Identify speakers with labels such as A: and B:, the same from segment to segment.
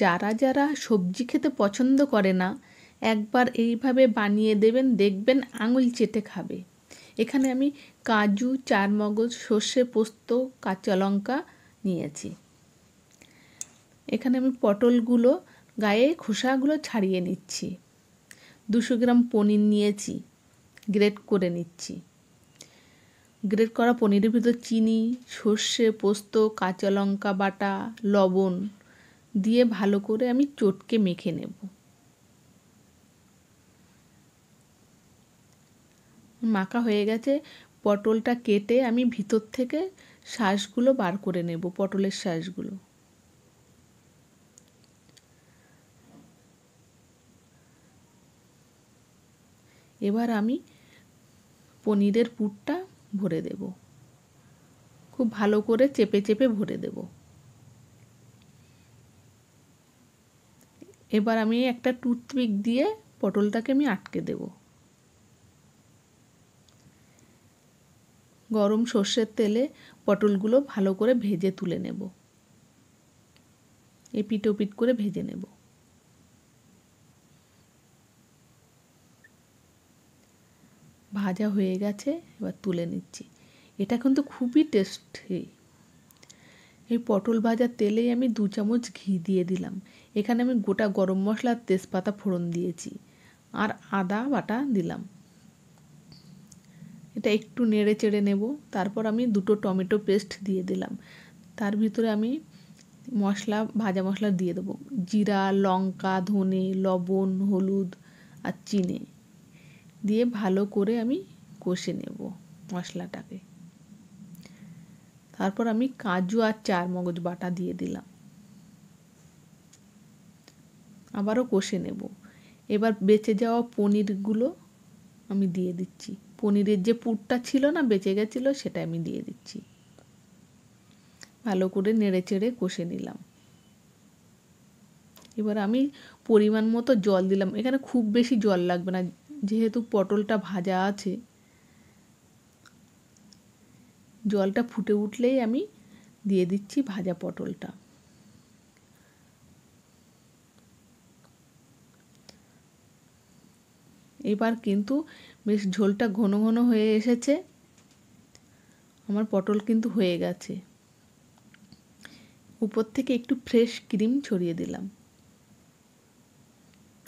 A: যারা যারা সবজি খেতে পছন্দ করে না একবার এইভাবে বানিয়ে দেবেন দেখবেন আঙুল চেটে খাবে এখানে আমি কাজু চারমগজ সর্ষে পোস্ত কাঁচা লঙ্কা নিয়েছি এখানে আমি পটলগুলো গায়ে খোসাগুলো ছাড়িয়ে নিচ্ছি দুশো গ্রাম পনির নিয়েছি গ্রেট করে নিচ্ছি গ্রেট করা পনিরের ভিতর চিনি সর্ষে পোস্ত কাঁচা লঙ্কা বাটা লবণ দিয়ে ভালো করে আমি চটকে মেখে নেব মাখা হয়ে গেছে পটলটা কেটে আমি ভিতর থেকে শ্বাসগুলো বার করে নেব পটলের শ্বাসগুলো এবার আমি পনিরের পুরটা ভরে দেব খুব ভালো করে চেপে চেপে ভরে দেবো এবার আমি একটা টুথপিক দিয়ে পটলটাকে আমি আটকে দেব গরম সর্ষের তেলে পটলগুলো ভালো করে ভেজে তুলে নেব এপিট পিট করে ভেজে নেব ভাজা হয়ে গেছে এবার তুলে নিচ্ছি এটা কিন্তু খুবই টেস্টি এই পটল ভাজার তেলেই আমি দু চামচ ঘি দিয়ে দিলাম এখানে আমি গোটা গরম মশলার তেজপাতা ফোড়ন দিয়েছি আর আদা বাটা দিলাম এটা একটু নেড়ে চেড়ে নেব তারপর আমি দুটো টমেটো পেস্ট দিয়ে দিলাম তার ভিতরে আমি মশলা ভাজা মশলা দিয়ে দেবো জিরা লঙ্কা ধনে লবণ হলুদ আর চিনি দিয়ে ভালো করে আমি কষে নেব মশলাটাকে তারপর আমি কাজু আর চার মগজ বাটা দিয়ে দিলাম আবারও কষে নেব এবার বেঁচে যাওয়া পনিরগুলো আমি দিয়ে দিচ্ছি পনিরের যে পুরটা ছিল না বেঁচে গেছিলো সেটা আমি দিয়ে দিচ্ছি ভালো করে নেড়ে চেড়ে কষে নিলাম এবার আমি পরিমাণ মতো জল দিলাম এখানে খুব বেশি জল লাগবে না যেহেতু পটলটা ভাজা আছে জলটা ফুটে উঠলেই আমি দিয়ে দিচ্ছি ভাজা পটলটা এবার কিন্তু বেশ ঝোলটা ঘন ঘন হয়ে এসেছে আমার পটল কিন্তু হয়ে গেছে উপর থেকে একটু ফ্রেশ ক্রিম ছড়িয়ে দিলাম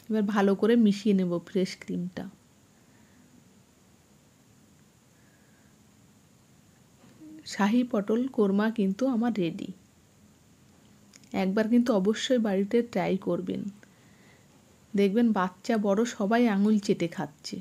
A: এবার ভালো করে মিশিয়ে নেব ফ্রেশ ক্রিমটা শাহি পটল কোরমা কিন্তু আমার রেডি একবার কিন্তু অবশ্যই বাড়িতে ট্রাই করবেন দেখবেন বাচ্চা বড় সবাই আঙুল চেটে খাচ্ছে